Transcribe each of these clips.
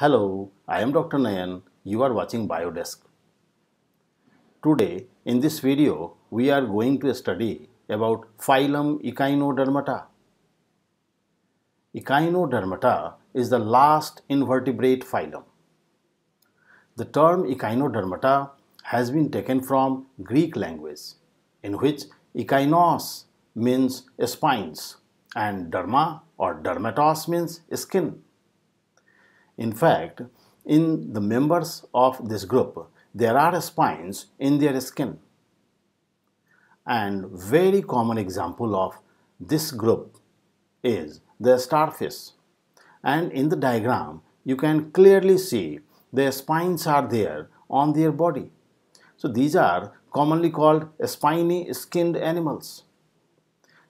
Hello, I am Dr. Nayan. You are watching Biodesk. Today, in this video, we are going to study about phylum Echinodermata. Echinodermata is the last invertebrate phylum. The term Echinodermata has been taken from Greek language, in which Echinos means spines and derma or dermatos means skin. In fact, in the members of this group, there are spines in their skin. And very common example of this group is the starfish. And in the diagram, you can clearly see their spines are there on their body. So these are commonly called spiny skinned animals.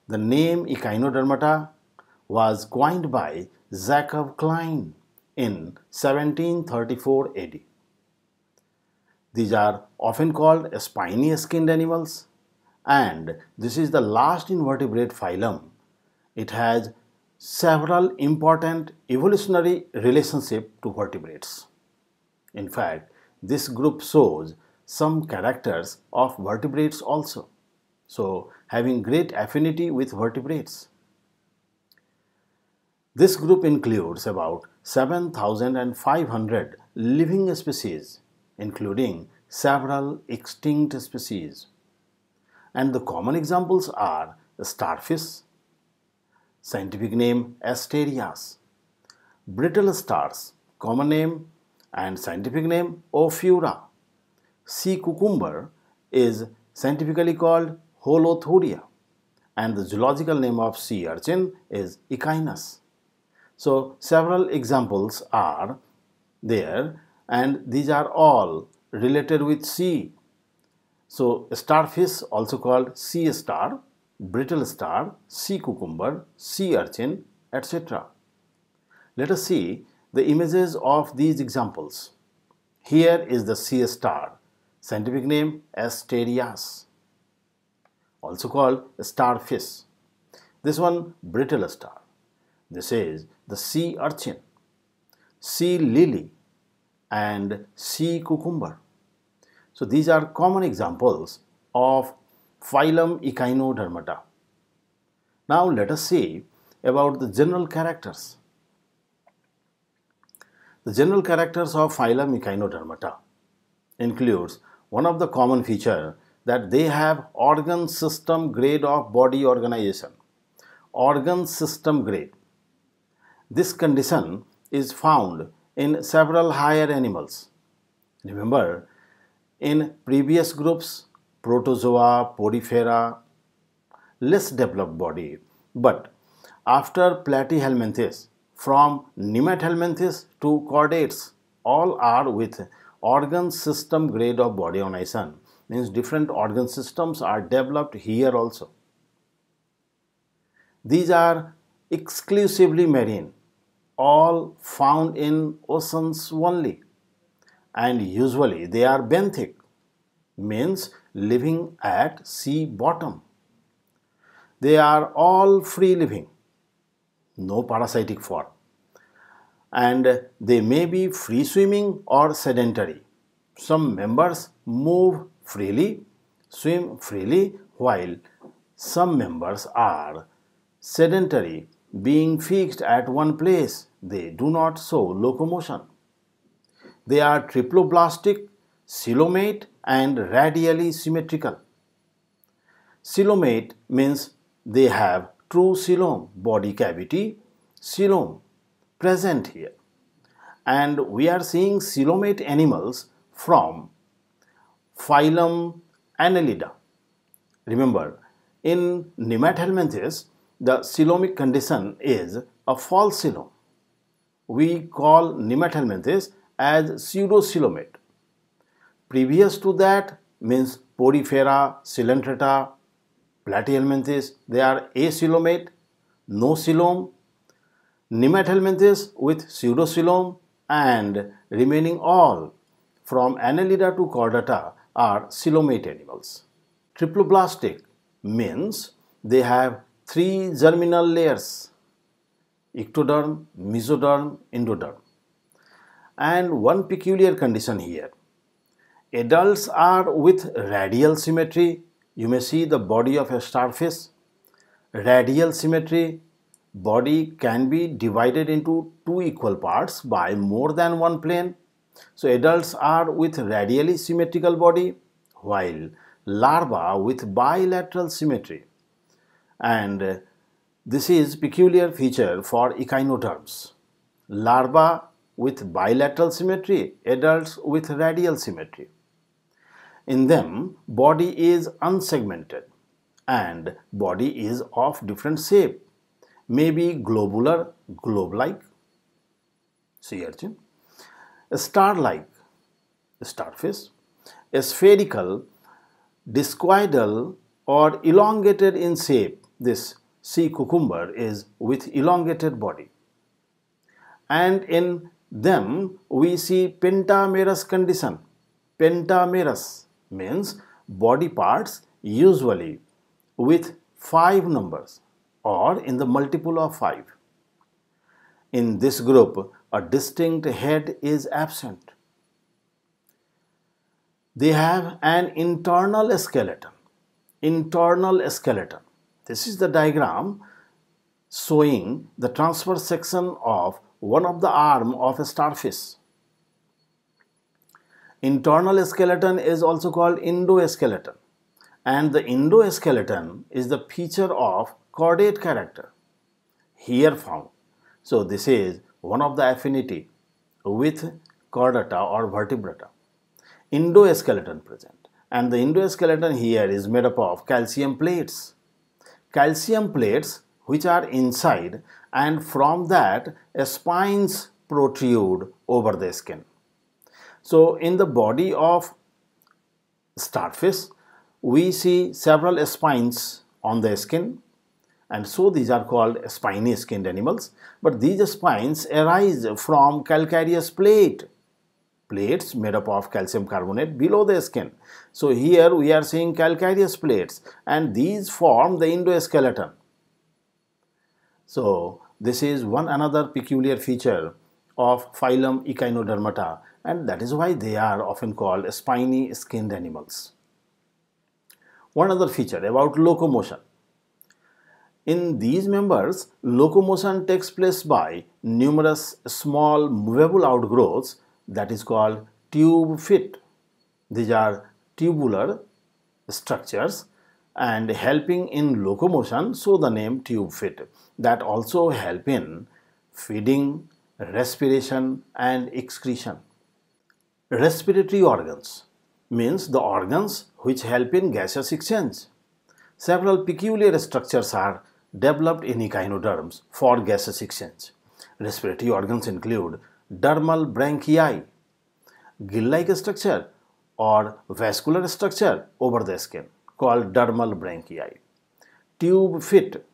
The name Echinodermata was coined by Jacob Klein in 1734 AD. These are often called spiny skinned animals and this is the last invertebrate phylum. It has several important evolutionary relationship to vertebrates. In fact, this group shows some characters of vertebrates also. So, having great affinity with vertebrates. This group includes about 7,500 living species, including several extinct species. And the common examples are starfish, scientific name Asterias, brittle stars, common name and scientific name Ophura. Sea cucumber is scientifically called Holothuria and the zoological name of sea urchin is Echinus. So several examples are there and these are all related with sea. So starfish also called sea star, brittle star, sea cucumber, sea urchin, etc. Let us see the images of these examples. Here is the sea star, scientific name Asterias, also called starfish. This one brittle star. This is the sea urchin, sea lily and sea cucumber. So these are common examples of phylum Echinodermata. Now let us see about the general characters. The general characters of phylum Echinodermata includes one of the common feature that they have organ system grade of body organization. Organ system grade. This condition is found in several higher animals. Remember, in previous groups, protozoa, porifera, less developed body, but after platyhelminthes, from nematelminthes to chordates, all are with organ system grade of body organization means different organ systems are developed here also. These are exclusively marine all found in oceans only and usually they are benthic means living at sea bottom. They are all free living, no parasitic form, and they may be free swimming or sedentary. Some members move freely, swim freely, while some members are sedentary, being fixed at one place they do not show locomotion. They are triploblastic, coelomate, and radially symmetrical. Coelomate means they have true coelom, body cavity, coelom present here. And we are seeing coelomate animals from phylum Annelida. Remember, in nematelmintes, the coelomic condition is a false coelom we call nematelmintes as pseudocoelomate. Previous to that means Porifera, Cylindrata, Platyhelminthes, they are acelomate, no coelom, Nematelmintes with pseudocoelom and remaining all from Annelida to Chordata are coelomate animals. Triploblastic means they have three germinal layers ectoderm, mesoderm, endoderm. And one peculiar condition here. Adults are with radial symmetry. You may see the body of a starfish. Radial symmetry body can be divided into two equal parts by more than one plane. So adults are with radially symmetrical body while larva with bilateral symmetry and this is peculiar feature for echinoderms. Larva with bilateral symmetry, adults with radial symmetry. In them, body is unsegmented and body is of different shape, maybe globular, globe-like, sea urchin, star-like, starfish, spherical, discoidal or elongated in shape, this sea cucumber is with elongated body. And in them we see pentamerous condition. Pentamerous means body parts usually with five numbers or in the multiple of five. In this group, a distinct head is absent. They have an internal skeleton. Internal skeleton this is the diagram showing the transverse section of one of the arm of a starfish. Internal skeleton is also called endoskeleton and the endoskeleton is the feature of chordate character here found. So this is one of the affinity with chordata or vertebrata. Endoskeleton present and the endoskeleton here is made up of calcium plates calcium plates which are inside and from that spines protrude over the skin. So in the body of starfish we see several spines on the skin and so these are called spiny skinned animals but these spines arise from calcareous plate plates made up of calcium carbonate below the skin. So here we are seeing calcareous plates and these form the endoskeleton. So this is one another peculiar feature of phylum Echinodermata and that is why they are often called spiny skinned animals. One other feature about locomotion. In these members, locomotion takes place by numerous small movable outgrowths that is called tube fit. These are tubular structures and helping in locomotion so the name tube fit that also help in feeding, respiration and excretion. Respiratory organs means the organs which help in gaseous exchange. Several peculiar structures are developed in echinoderms for gaseous exchange. Respiratory organs include dermal branchiae, gill-like structure or vascular structure over the skin called dermal branchiae. Tube fit,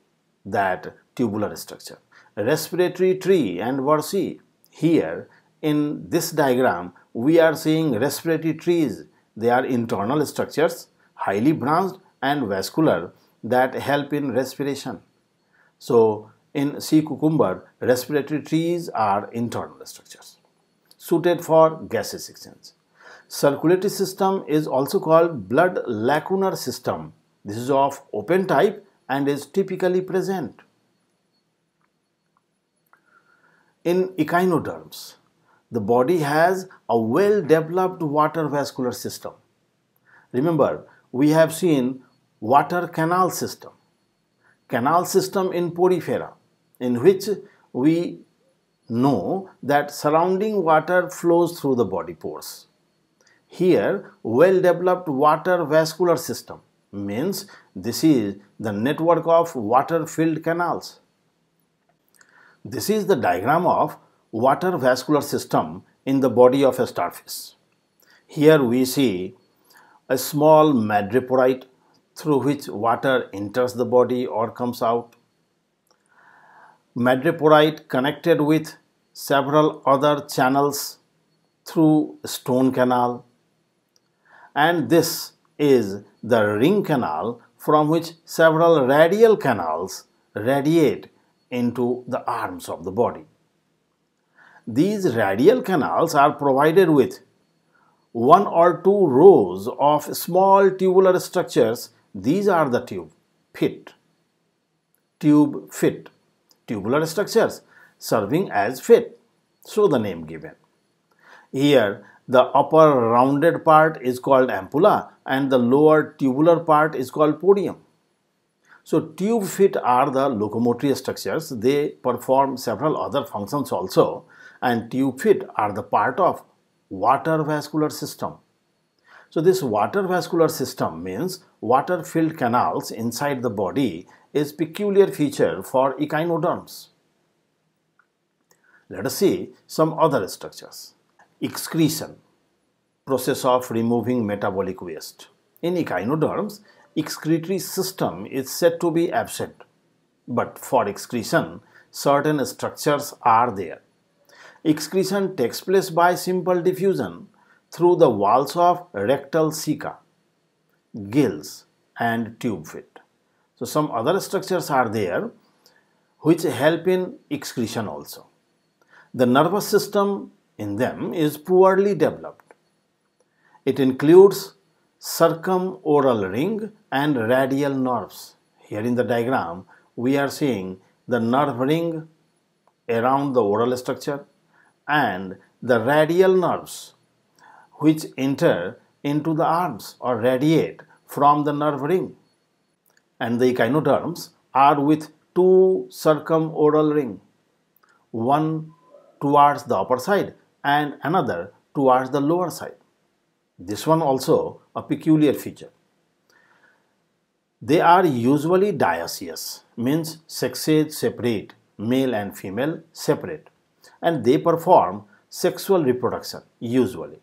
that tubular structure. Respiratory tree and see Here in this diagram, we are seeing respiratory trees. They are internal structures, highly branched and vascular that help in respiration. So in sea cucumber, respiratory trees are internal structures suited for gaseous exchange. Circulatory system is also called blood lacunar system. This is of open type and is typically present. In echinoderms, the body has a well-developed water vascular system. Remember, we have seen water canal system, canal system in porifera, in which we know that surrounding water flows through the body pores. Here, well-developed water vascular system means this is the network of water-filled canals. This is the diagram of water vascular system in the body of a starfish. Here we see a small madreporite through which water enters the body or comes out madreporite connected with several other channels through stone canal and this is the ring canal from which several radial canals radiate into the arms of the body. These radial canals are provided with one or two rows of small tubular structures. These are the tube pit. Tube fit tubular structures serving as feet, so the name given. Here, the upper rounded part is called ampulla and the lower tubular part is called podium. So tube feet are the locomotory structures. They perform several other functions also and tube feet are the part of water vascular system. So this water vascular system means water-filled canals inside the body is peculiar feature for echinoderms. Let us see some other structures. Excretion, process of removing metabolic waste. In echinoderms, excretory system is said to be absent. But for excretion, certain structures are there. Excretion takes place by simple diffusion through the walls of rectal ceca, gills and tube feet. So some other structures are there which help in excretion also. The nervous system in them is poorly developed. It includes circumoral ring and radial nerves. Here in the diagram we are seeing the nerve ring around the oral structure and the radial nerves which enter into the arms or radiate from the nerve ring. And the echinoderms are with two circumoral ring, one towards the upper side and another towards the lower side. This one also a peculiar feature. They are usually dioecious, means sexes separate, male and female separate, and they perform sexual reproduction usually.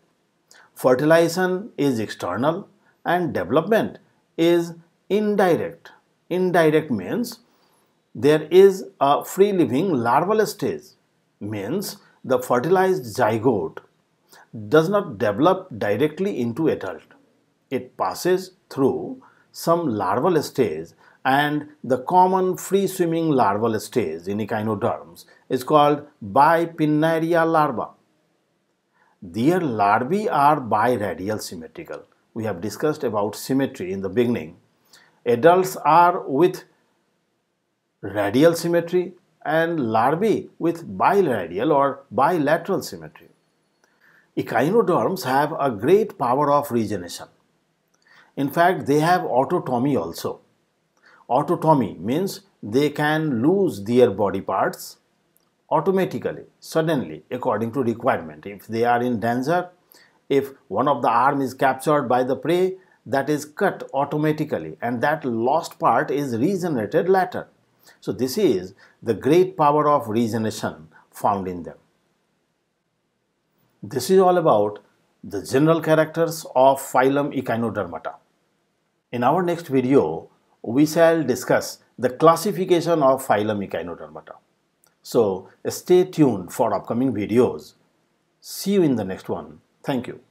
Fertilization is external and development is indirect. Indirect means there is a free living larval stage means the fertilized zygote does not develop directly into adult. It passes through some larval stage and the common free swimming larval stage in echinoderms is called bipinnaria larva. Their larvae are biradial symmetrical. We have discussed about symmetry in the beginning. Adults are with radial symmetry and larvae with biladial or bilateral symmetry. Echinoderms have a great power of regeneration. In fact, they have autotomy also. Autotomy means they can lose their body parts automatically, suddenly, according to requirement. If they are in danger, if one of the arm is captured by the prey, that is cut automatically and that lost part is regenerated later. So this is the great power of regeneration found in them. This is all about the general characters of phylum Echinodermata. In our next video, we shall discuss the classification of phylum Echinodermata. So stay tuned for upcoming videos. See you in the next one. Thank you.